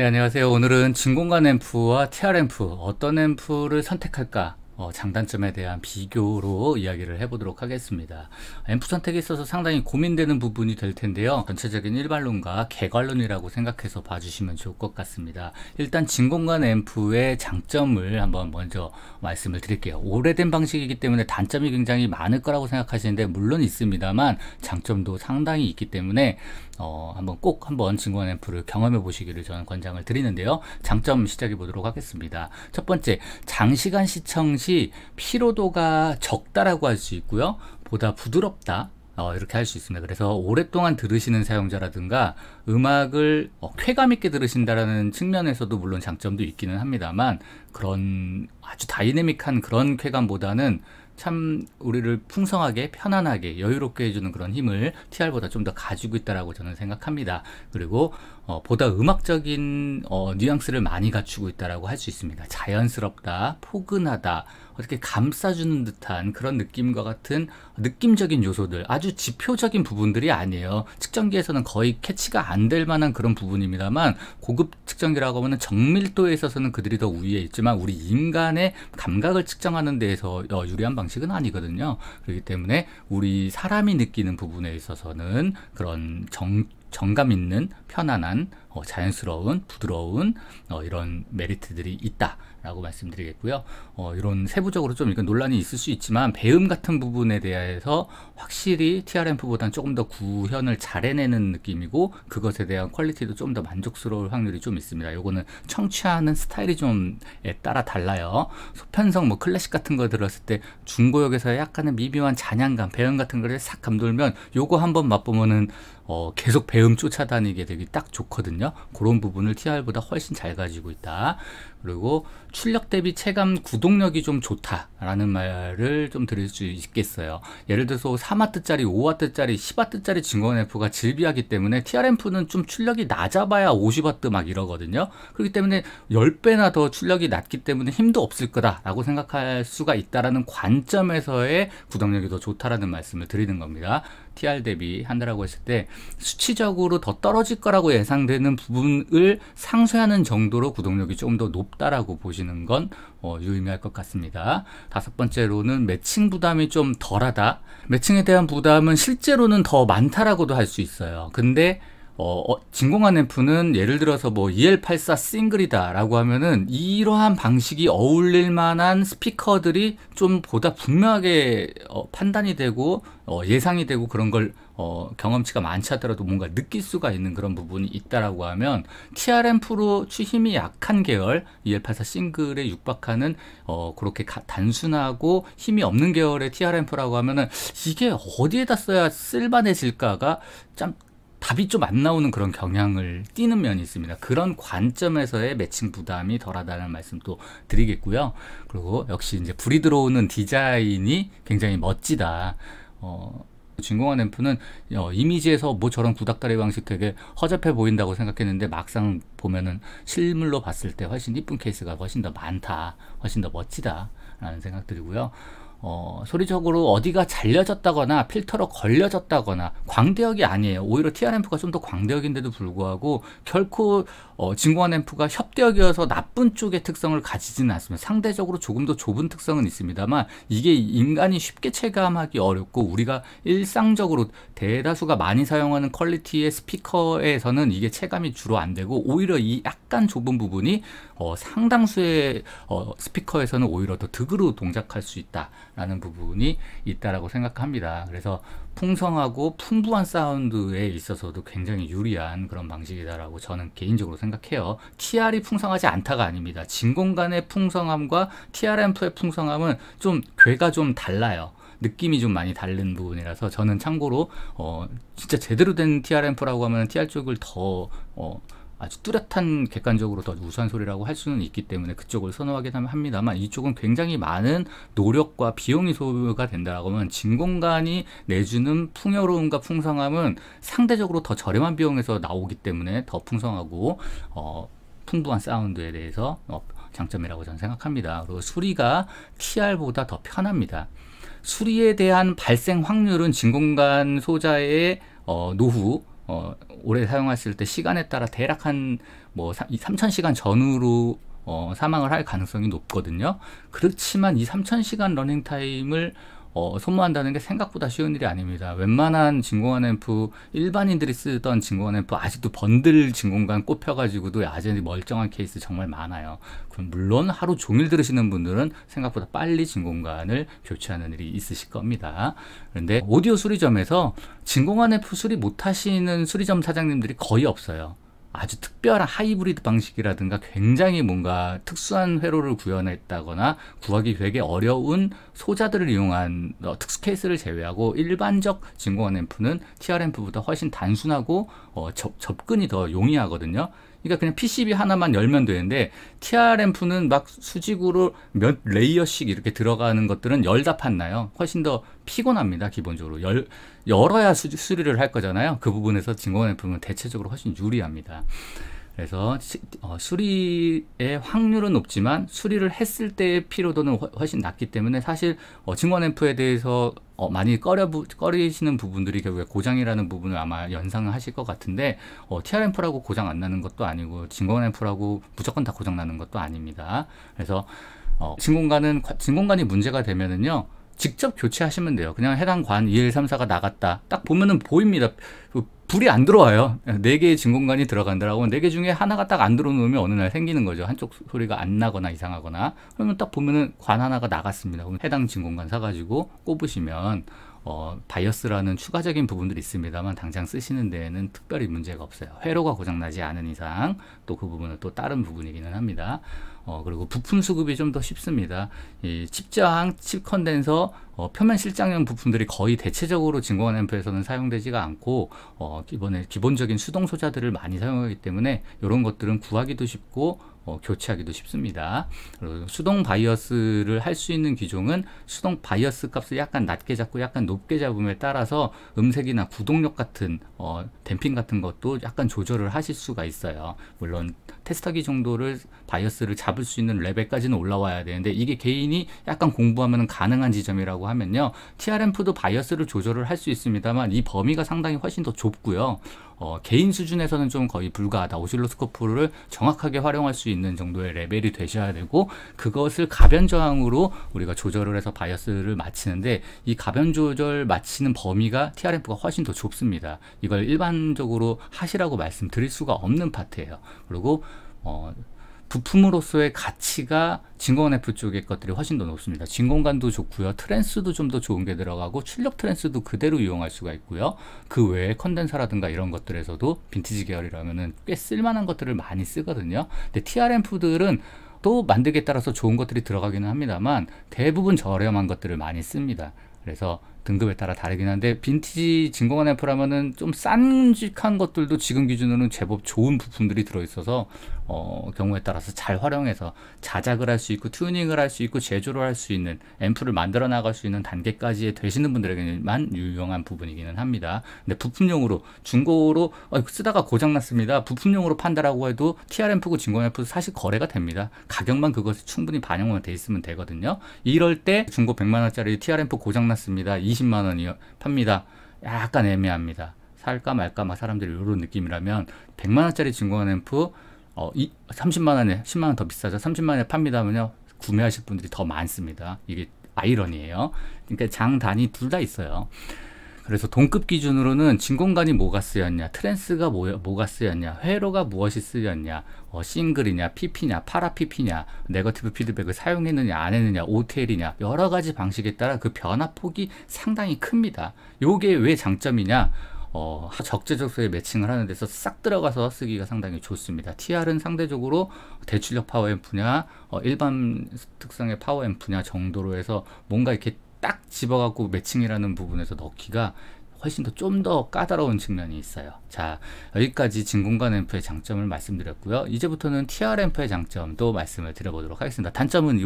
네, 안녕하세요. 오늘은 진공관 앰프와 TR 앰프 어떤 앰프를 선택할까 어, 장단점에 대한 비교로 이야기를 해보도록 하겠습니다. 앰프 선택에 있어서 상당히 고민되는 부분이 될 텐데요. 전체적인 일반론과 개괄론이라고 생각해서 봐주시면 좋을 것 같습니다. 일단 진공관 앰프의 장점을 한번 먼저 말씀을 드릴게요. 오래된 방식이기 때문에 단점이 굉장히 많을 거라고 생각하시는데 물론 있습니다만 장점도 상당히 있기 때문에 어, 한번 꼭 한번 진공관 앰프를 경험해 보시기를 저는 권장을 드리는데요. 장점 시작해 보도록 하겠습니다. 첫 번째, 장시간 시청 시 것이 피로도가 적다라고 할 수 있고요. 보다 부드럽다. 어, 이렇게 할 수 있습니다. 그래서 오랫동안 들으시는 사용자라든가 음악을 어, 쾌감 있게 들으신다라는 측면에서도 물론 장점도 있기는 합니다만 그런 아주 다이내믹한 그런 쾌감보다는 참 우리를 풍성하게 편안하게 여유롭게 해주는 그런 힘을 TR보다 좀 더 가지고 있다라고 저는 생각합니다. 그리고 어, 보다 음악적인 어, 뉘앙스를 많이 갖추고 있다라고 할 수 있습니다. 자연스럽다, 포근하다, 어떻게 감싸주는 듯한 그런 느낌과 같은 느낌적인 요소들 아주 지표적인 부분들이 아니에요 측정기에서는 거의 캐치가 안 될 만한 그런 부분입니다만 고급 측정기라고 하면 정밀도에 있어서는 그들이 더 우위에 있지만 우리 인간의 감각을 측정하는 데에서 어, 유리한 방식은 아니거든요 그렇기 때문에 우리 사람이 느끼는 부분에 있어서는 그런 정 정감 있는 편안한 어, 자연스러운 부드러운 어, 이런 메리트들이 있다라고 말씀드리겠고요. 어, 이런 세부적으로 좀 이건 논란이 있을 수 있지만 배음 같은 부분에 대해서 확실히 TRM프보다는 조금 더 구현을 잘 해내는 느낌이고 그것에 대한 퀄리티도 좀 더 만족스러울 확률이 좀 있습니다. 요거는 청취하는 스타일이 좀 따라 달라요. 소편성 뭐 클래식 같은 거 들었을 때 중고역에서 약간의 미묘한 잔향감, 배음 같은 거를 싹 감돌면 요거 한번 맛보면은 어, 계속 배음 쫓아다니게 되기 딱 좋거든요. 그런 부분을 TR보다 훨씬 잘 가지고 있다. 그리고 출력 대비 체감 구동력이 좀 좋다라는 말을 좀 드릴 수 있겠어요. 예를 들어서 3W짜리, 5W짜리, 10W짜리 증권앰프가 질비하기 때문에 TR앰프는 좀 출력이 낮아봐야 50W 막 이러거든요. 그렇기 때문에 10배나 더 출력이 낮기 때문에 힘도 없을 거다라고 생각할 수가 있다라는 관점에서의 구동력이 더 좋다라는 말씀을 드리는 겁니다. TR 대비 한다라고 했을 때 수치적으로 더 떨어질 거라고 예상되는 부분을 상쇄하는 정도로 구동력이 조금 더 높다라고 보시는 건 어, 유의미할 것 같습니다. 다섯 번째로는 매칭 부담이 좀 덜하다. 매칭에 대한 부담은 실제로는 더 많다라고도 할 수 있어요. 근데 어, 어, 진공한 앰프는 예를 들어서 뭐 EL84 싱글이다라고 하면은 이러한 방식이 어울릴 만한 스피커들이 좀 보다 분명하게 어, 판단이 되고 어, 예상이 되고 그런 걸 어, 경험치가 많지 않더라도 뭔가 느낄 수가 있는 그런 부분이 있다라고 하면 t r 앰 프로 취힘이 약한 계열 EL84 싱글에 육박하는 어, 그렇게 가, 단순하고 힘이 없는 계열의 t r 앰 프라고 하면은 이게 어디에다 써야 쓸만해질까가 참 답이 좀 안 나오는 그런 경향을 띠는 면이 있습니다. 그런 관점에서의 매칭 부담이 덜하다는 말씀도 드리겠고요. 그리고 역시 이제 불이 들어오는 디자인이 굉장히 멋지다. 어, 진공화 램프는 어, 이미지에서 뭐 저런 구닥다리 방식 되게 허접해 보인다고 생각했는데 막상 보면은 실물로 봤을 때 훨씬 이쁜 케이스가 훨씬 더 많다. 훨씬 더 멋지다. 라는 생각 들고요. 어, 소리적으로 어디가 잘려졌다거나 필터로 걸려졌다거나 광대역이 아니에요. 오히려 TR 앰프가 좀 더 광대역인데도 불구하고 결코 어, 진공한 앰프가 협대역이어서 나쁜 쪽의 특성을 가지지는 않습니다. 상대적으로 조금 더 좁은 특성은 있습니다만 이게 인간이 쉽게 체감하기 어렵고 우리가 일상적으로 대다수가 많이 사용하는 퀄리티의 스피커에서는 이게 체감이 주로 안 되고 오히려 이 약간 좁은 부분이 어, 상당수의 어, 스피커에서는 오히려 더 득으로 동작할 수 있다. 라는 부분이 있다라고 생각합니다. 그래서 풍성하고 풍부한 사운드에 있어서도 굉장히 유리한 그런 방식이다라고 저는 개인적으로 생각해요. TR이 풍성하지 않다가 아닙니다. 진공간의 풍성함과 TR앰프의 풍성함은 좀 괴가 좀 달라요. 느낌이 좀 많이 다른 부분이라서 저는 참고로 어 진짜 제대로 된 TR앰프라고 하면 TR 쪽을 더 어, 아주 뚜렷한 객관적으로 더 우수한 소리라고 할 수는 있기 때문에 그쪽을 선호하긴 합니다만 이쪽은 굉장히 많은 노력과 비용이 소요가 된다고 하면 진공관이 내주는 풍요로움과 풍성함은 상대적으로 더 저렴한 비용에서 나오기 때문에 더 풍성하고 어, 풍부한 사운드에 대해서 어, 장점이라고 저는 생각합니다. 그리고 수리가 TR보다 더 편합니다. 수리에 대한 발생 확률은 진공관 소자의 어, 노후 어, 오래 사용했을 때 시간에 따라 대략 한뭐 3,000시간 전후로 어, 사망을 할 가능성이 높거든요. 그렇지만 이 3,000시간 러닝 타임을 어, 소모한다는 게 생각보다 쉬운 일이 아닙니다. 웬만한 진공관 앰프 일반인들이 쓰던 진공관 앰프 아직도 번들 진공관 꼽혀가지고도 아직도 멀쩡한 케이스 정말 많아요. 그럼 물론 하루 종일 들으시는 분들은 생각보다 빨리 진공관을 교체하는 일이 있으실 겁니다. 그런데 오디오 수리점에서 진공관 앰프 수리 못하시는 수리점 사장님들이 거의 없어요. 아주 특별한 하이브리드 방식이라든가 굉장히 뭔가 특수한 회로를 구현했다거나 구하기 되게 어려운 소자들을 이용한 어, 특수 케이스를 제외하고 일반적 진공한 앰프는 TR 램프보다 훨씬 단순하고 어, 접, 접근이 더 용이하거든요. 그러니까 그냥 PCB 하나만 열면 되는데 TRMF는 막 수직으로 몇 레이어씩 이렇게 들어가는 것들은 열다 판나요. 훨씬 더 피곤합니다. 기본적으로 열 열어야 수, 수리를 할 거잖아요. 그 부분에서 진공MF는 대체적으로 훨씬 유리합니다. 그래서 어, 수리의 확률은 높지만 수리를 했을 때의 피로도는 훨씬 낮기 때문에 사실 어, 증권앰프에 대해서 어, 많이 꺼려 부, 꺼리시는 부분들이 결국에 고장이라는 부분을 아마 연상을 하실 것 같은데 어, TR앰프라고 고장 안 나는 것도 아니고 증권앰프라고 무조건 다 고장 나는 것도 아닙니다. 그래서 어, 진공관은 진공관이 문제가 되면은요. 직접 교체하시면 돼요. 그냥 해당 관 2, 1, 3, 4가 나갔다. 딱 보면은 보입니다. 불이 안 들어와요. 네 개의 진공관이 들어간다라고 네 개 중에 하나가 딱 안 들어오는 어느 날 생기는 거죠. 한쪽 소리가 안 나거나 이상하거나 그러면 딱 보면은 관 하나가 나갔습니다. 그럼 해당 진공관 사가지고 꼽으시면 어, 바이어스라는 추가적인 부분들이 있습니다만 당장 쓰시는 데에는 특별히 문제가 없어요. 회로가 고장나지 않은 이상 또 그 부분은 또 다른 부분이기는 합니다. 어, 그리고 부품 수급이 좀 더 쉽습니다. 이칩저칩 컨덴서, 어, 표면 실장형 부품들이 거의 대체적으로 진공한 앰프에서는 사용되지가 않고 어, 기본에 기본적인 수동 소자들을 많이 사용하기 때문에 이런 것들은 구하기도 쉽고 어, 교체하기도 쉽습니다. 수동 바이어스를 할 수 있는 기종은 수동 바이어스 값을 약간 낮게 잡고 약간 높게 잡음에 따라서 음색이나 구동력 같은 어, 댐핑 같은 것도 약간 조절을 하실 수가 있어요. 물론 테스타기 정도를 바이어스를 잡을 수 있는 레벨까지는 올라와야 되는데 이게 개인이 약간 공부하면 가능한 지점이라고 하면요. TRM프도 바이어스를 조절을 할 수 있습니다만 이 범위가 상당히 훨씬 더 좁고요. 어, 개인 수준에서는 좀 거의 불가하다. 오실로스코프를 정확하게 활용할 수 있는 정도의 레벨이 되셔야 되고 그것을 가변 저항으로 우리가 조절을 해서 바이어스를 맞히는데 이 가변 조절 맞히는 범위가 TRMF가 훨씬 더 좁습니다. 이걸 일반적으로 하시라고 말씀드릴 수가 없는 파트예요. 그리고 어, 부품으로서의 가치가 진공F 쪽의 것들이 훨씬 더 높습니다. 진공관도 좋고요. 트랜스도 좀 더 좋은 게 들어가고 출력 트랜스도 그대로 이용할 수가 있고요. 그 외에 컨덴서라든가 이런 것들에서도 빈티지 계열이라면꽤 쓸만한 것들을 많이 쓰거든요. 근데 TRM프들은 또 만들기에 따라서 좋은 것들이 들어가기는 합니다만 대부분 저렴한 것들을 많이 씁니다. 그래서 등급에 따라 다르긴 한데 빈티지 진공한 앰프라면은 좀 싼직한 것들도 지금 기준으로는 제법 좋은 부품들이 들어있어서 어, 경우에 따라서 잘 활용해서 자작을 할 수 있고 튜닝을 할 수 있고 제조를 할 수 있는 앰프를 만들어 나갈 수 있는 단계까지 되시는 분들에게만 유용한 부분이기는 합니다. 근데 부품용으로 중고로 어, 쓰다가 고장 났습니다. 부품용으로 판다라고 해도 TR앰프고 진공앰프 사실 거래가 됩니다. 가격만 그것이 충분히 반영만 돼 있으면 되거든요. 이럴 때 중고 100만 원짜리 TR앰프 고장 났습니다. 20만 원이 요 팝니다. 약간 애매합니다. 살까 말까 막 사람들이 이런 느낌이라면 100만 원짜리 진공앰프 어, 이 30만 원에 10만 원 더 비싸죠. 30만 원에 팝니다 하면요. 구매하실 분들이 더 많습니다. 이게 아이러니예요. 그러니까 장단이 둘 다 있어요. 그래서 동급 기준으로는 진공관이 뭐가 쓰였냐, 트랜스가 뭐, 뭐가 쓰였냐, 회로가 무엇이 쓰였냐, 어, 싱글이냐, PP냐, 파라 PP냐, 네거티브 피드백을 사용했느냐, 안 했느냐, 오 t l 이냐 여러 가지 방식에 따라 그 변화폭이 상당히 큽니다. 요게 왜 장점이냐? 어, 적재적소에 매칭을 하는 데서 싹 들어가서 쓰기가 상당히 좋습니다. TR은 상대적으로 대출력 파워 앰프냐 어, 일반 특성의 파워 앰프냐 정도로 해서 뭔가 이렇게 딱 집어갖고 매칭이라는 부분에서 넣기가 훨씬 더 좀 더 까다로운 측면이 있어요. 자, 여기까지 진공관 앰프의 장점을 말씀드렸고요. 이제부터는 TR 앰프의 장점도 말씀을 드려보도록 하겠습니다. 단점은 이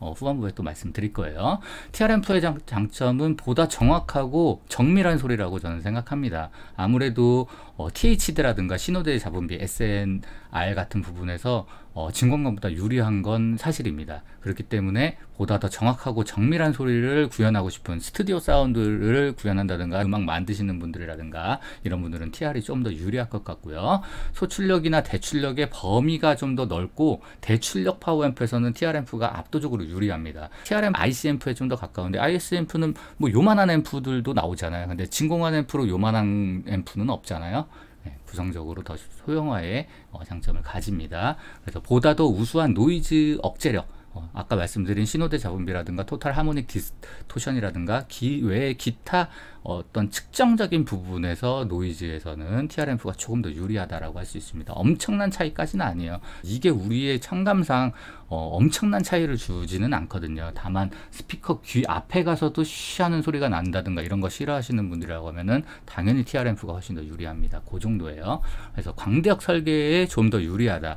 어, 후반부에 또 말씀드릴 거예요. TR 앰프의 장, 장점은 보다 정확하고 정밀한 소리라고 저는 생각합니다. 아무래도 어, THD라든가 신호대의 잡음비 SNR 같은 부분에서 어, 증권권보다 유리한 건 사실입니다. 그렇기 때문에 보다 더 정확하고 정밀한 소리를 구현하고 싶은 스튜디오 사운드를 구현한다든가 음악 만드시는 분들이라든가 이런 분들은 TR이 좀 더 유리할 것 같고요. 소출력이나 대출력의 범위가 좀 더 넓고 대출력 파워앰프에서는 TR 앰프가 압도적으로 유리합니다. TRM IC 앰프에 좀 더 가까운데 IS 앰프는 뭐 요만한 앰프들도 나오잖아요. 근데 진공관 앰프로 요만한 앰프는 없잖아요. 네, 부정적으로 더 소형화의 어, 장점을 가집니다. 그래서 보다 더 우수한 노이즈 억제력 어, 아까 말씀드린 신호대 잡음비라든가 토탈 하모닉 디스토션이라든가 기 외의 기타 어떤 측정적인 부분에서 노이즈에서는 TRMF가 조금 더 유리하다라고 할 수 있습니다. 엄청난 차이까지는 아니에요. 이게 우리의 청감상 어, 엄청난 차이를 주지는 않거든요. 다만 스피커 귀 앞에 가서도 쉬하는 소리가 난다든가 이런 거 싫어하시는 분들이라고 하면은 당연히 TRMF가 훨씬 더 유리합니다. 그 정도예요. 그래서 광대역 설계에 좀 더 유리하다.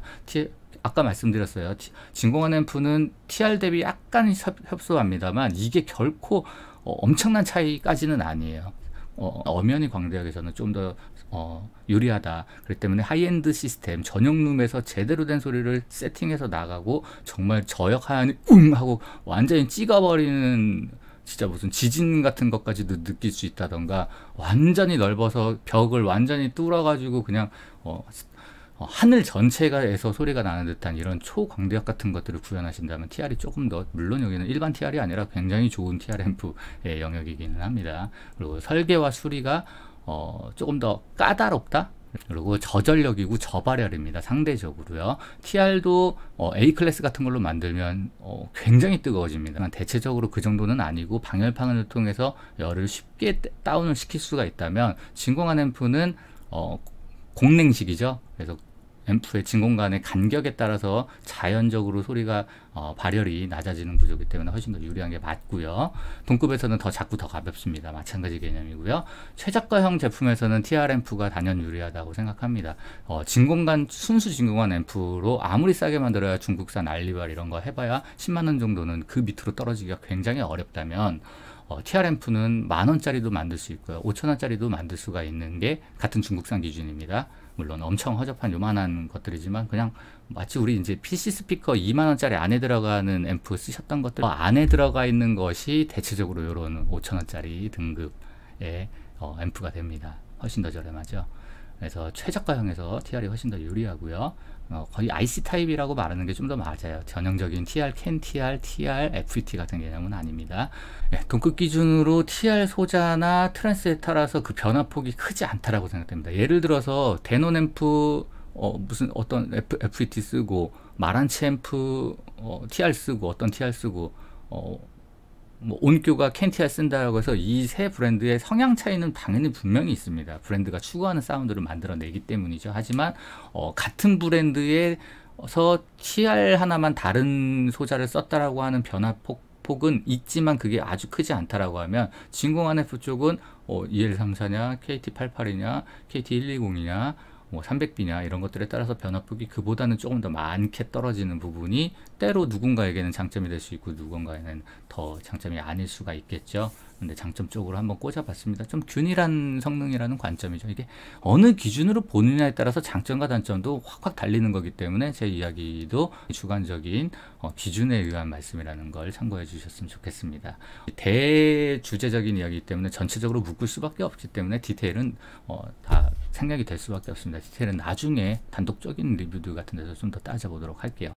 아까 말씀드렸어요. 진공한 앰프는 TR 대비 약간 협소합니다만 이게 결코 어, 엄청난 차이까지는 아니에요. 어, 엄연히 광대역에서는 좀 더 어, 유리하다. 그렇기 때문에 하이엔드 시스템 전용 룸에서 제대로 된 소리를 세팅해서 나가고 정말 저역하니 웅 하고 완전히 찍어버리는 진짜 무슨 지진 같은 것까지도 느낄 수 있다던가 완전히 넓어서 벽을 완전히 뚫어가지고 그냥 어, 어, 하늘 전체가에서 소리가 나는 듯한 이런 초광대역 같은 것들을 구현하신다면 TR이 조금 더 물론 여기는 일반 TR이 아니라 굉장히 좋은 TR 앰프의 영역이기는 합니다. 그리고 설계와 수리가 어, 조금 더 까다롭다. 그리고 저전력이고 저발열입니다. 상대적으로요. TR도 어, A 클래스 같은 걸로 만들면 어, 굉장히 뜨거워집니다. 대체적으로 그 정도는 아니고 방열판을 통해서 열을 쉽게 다운을 시킬 수가 있다면 진공한 앰프는 어, 공냉식이죠. 그래서 앰프의 진공간의 간격에 따라서 자연적으로 소리가 어, 발열이 낮아지는 구조이기 때문에 훨씬 더 유리한 게 맞고요. 동급에서는 더 작고 더 가볍습니다. 마찬가지 개념이고요. 최저가형 제품에서는 TR 앰프가 단연 유리하다고 생각합니다. 어, 진공간 순수 진공관 앰프로 아무리 싸게 만들어야 중국산 알리발 이런 거 해봐야 10만 원 정도는 그 밑으로 떨어지기가 굉장히 어렵다면 어, TRMF는 만 원짜리도 만들 수 있고요. 5천 원짜리도 만들 수가 있는 게 같은 중국산 기준입니다. 물론 엄청 허접한 요만한 것들이지만 그냥 마치 우리 이제 PC 스피커 2만 원짜리 안에 들어가는 앰프 쓰셨던 것들 어, 안에 들어가 있는 것이 대체적으로 이런 5천 원짜리 등급의 어, 앰프가 됩니다. 훨씬 더 저렴하죠. 그래서 최저가형에서 TR이 훨씬 더 유리하고요. 어, 거의 IC 타입이라고 말하는 게 좀 더 맞아요. 전형적인 TR, CAN TR, TR, f t 같은 개념은 아닙니다. 예, 동급 기준으로 TR 소자나 트랜스에 따라서 그 변화폭이 크지 않다라고 생각됩니다. 예를 들어서 데노앰프 어, 무슨 어떤 F, f t 쓰고 마란치 앰프 어, TR 쓰고 어떤 TR 쓰고 어, 뭐 온교가 켄티아 쓴다라고 해서 이 세 브랜드의 성향 차이는 당연히 분명히 있습니다. 브랜드가 추구하는 사운드를 만들어내기 때문이죠. 하지만 어, 같은 브랜드에서 TR 하나만 다른 소자를 썼다라고 하는 변화폭 폭은 있지만 그게 아주 크지 않다라고 하면 진공 안F 쪽은 어, EL34냐, KT88이냐, KT120이냐 뭐 300비냐 이런 것들에 따라서 변화폭이 그보다는 조금 더 많게 떨어지는 부분이 때로 누군가에게는 장점이 될 수 있고 누군가에는 더 장점이 아닐 수가 있겠죠. 근데 장점 쪽으로 한번 꽂아봤습니다. 좀 균일한 성능이라는 관점이죠. 이게 어느 기준으로 보느냐에 따라서 장점과 단점도 확확 달리는 거기 때문에 제 이야기도 주관적인 어, 기준에 의한 말씀이라는 걸 참고해 주셨으면 좋겠습니다. 대주제적인 이야기이기 때문에 전체적으로 묶을 수밖에 없기 때문에 디테일은 어, 다 생략이 될 수밖에 없습니다. 디테일은 나중에 단독적인 리뷰들 같은 데서 좀 더 따져보도록 할게요.